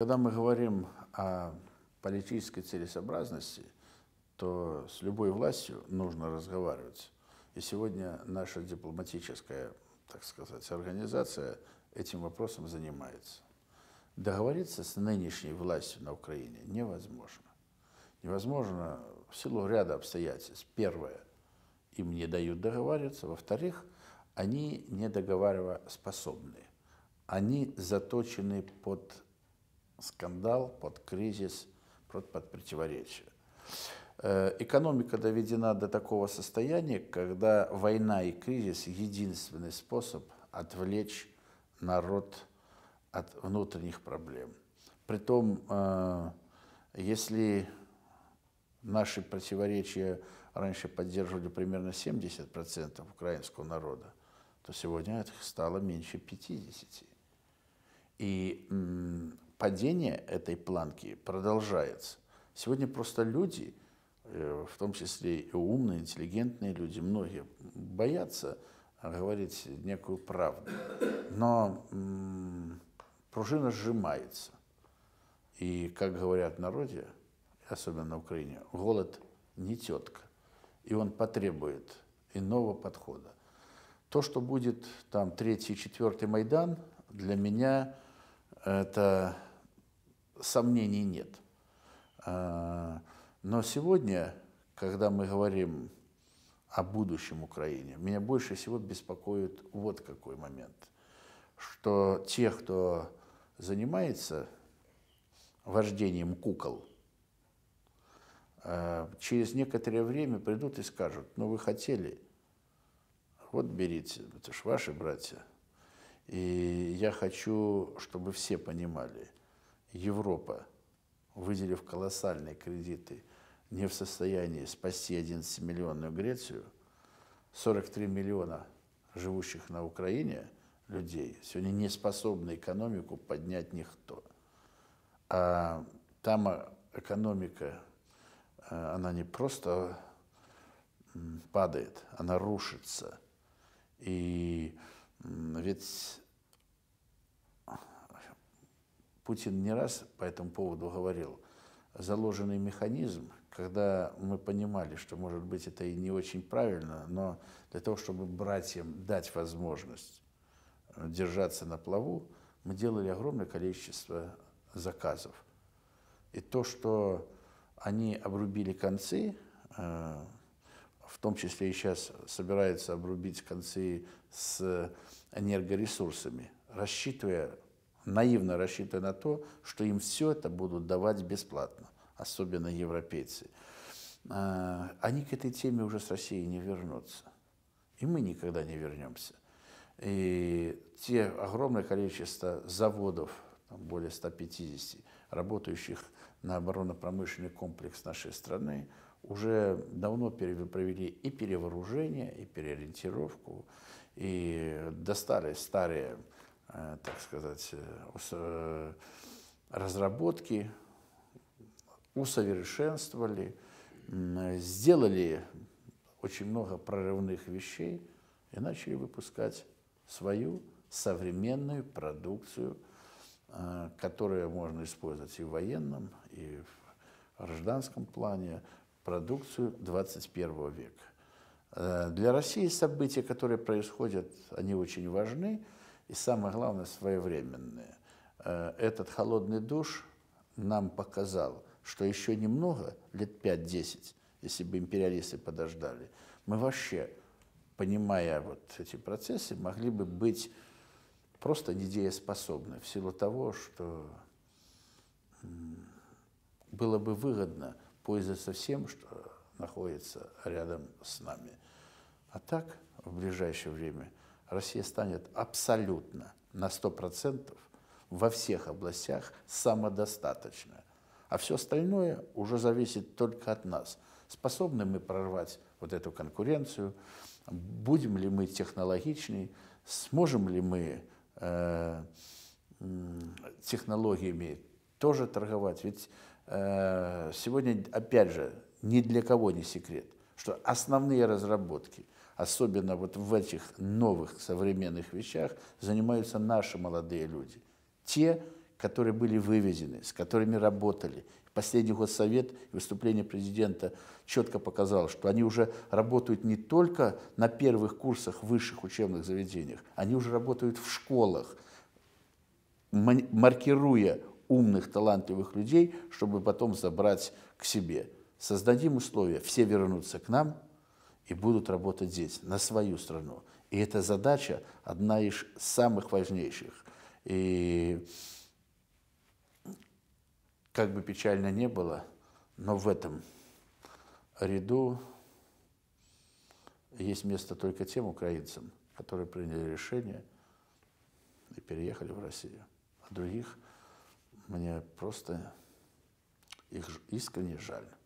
Когда мы говорим о политической целесообразности, то с любой властью нужно разговаривать. И сегодня наша дипломатическая, так сказать, организация этим вопросом занимается. Договориться с нынешней властью на Украине невозможно. Невозможно в силу ряда обстоятельств. Первое, им не дают договариваться. Во-вторых, они не договаривоспособны. Они заточены под скандал, под кризис, под противоречие. Э, экономика доведена до такого состояния, когда война и кризис – единственный способ отвлечь народ от внутренних проблем. Притом, э, если наши противоречия раньше поддерживали примерно 70% украинского народа, то сегодня это стало меньше 50%. И падение этой планки продолжается. Сегодня просто люди, э, в том числе и умные, интеллигентные люди, многие боятся говорить некую правду. Но пружина сжимается. И, как говорят в народе, особенно на Украине, голод не тетка. И он потребует иного подхода. То, что будет там третий, четвертый Майдан, для меня это сомнений нет. А, но сегодня, когда мы говорим о будущем Украине, меня больше всего беспокоит вот какой момент, что те, кто занимается вождением кукол, а, через некоторое время придут и скажут, ну вы хотели, вот берите, это же ваши братья. И я хочу, чтобы все понимали – Европа, выделив колоссальные кредиты, не в состоянии спасти 11-миллионную Грецию, 43 миллиона живущих на Украине людей сегодня не способны экономику поднять никто. А там э, экономика, э, она не просто падает, она рушится. И ведь Путин не раз по этому поводу говорил, заложенный механизм, когда мы понимали, что, может быть, это и не очень правильно, но для того, чтобы братьям дать возможность э, держаться на плаву, мы делали огромное количество заказов. И то, что они обрубили концы, э, в том числе и сейчас собираются обрубить концы с энергоресурсами, рассчитывая наивно рассчитывая на то, что им все это будут давать бесплатно, особенно европейцы. А, они к этой теме уже с Россией не вернутся. И мы никогда не вернемся. И те огромное количество заводов, более 150, работающих на оборонно-промышленный комплекс нашей страны, уже давно провели и перевооружение, и переориентировку, и достали старые Э, так сказать, э, э, разработки, усовершенствовали, сделали очень много прорывных вещей и начали выпускать свою современную продукцию, которая можно использовать и в военном, и в гражданском плане, продукцию 21 века. Для России события, которые происходят, они очень важны – и самое главное своевременные. Э, этот холодный душ нам показал, что еще немного, лет 5-10, если бы империалисты подождали, мы вообще, понимая вот эти процессы, могли бы быть просто недееспособны в силу того, что было бы выгодно пользоваться всем, что находится рядом с нами. А так в ближайшее время – Россия станет абсолютно на 100% во всех областях самодостаточна. А все остальное уже зависит только от нас. Способны мы прорвать вот эту конкуренцию, будем ли мы технологичнее, сможем ли мы э, технологиями тоже торговать. Ведь э, сегодня, опять же, ни для кого не секрет, что основные разработки – особенно вот в этих новых современных вещах, занимаются наши молодые люди. Те, которые были выведены, с которыми работали. Последний год Совет и выступление президента четко показало, что они уже работают не только на первых курсах в высших учебных заведениях, они уже работают в школах, маркируя умных, талантливых людей, чтобы потом забрать к себе. Создадим условия, все вернутся к нам – и будут работать здесь, на свою страну. И эта задача одна из самых важнейших. И как бы печально не было, но в этом ряду есть место только тем украинцам, которые приняли решение и переехали в Россию. А других мне просто их искренне жаль.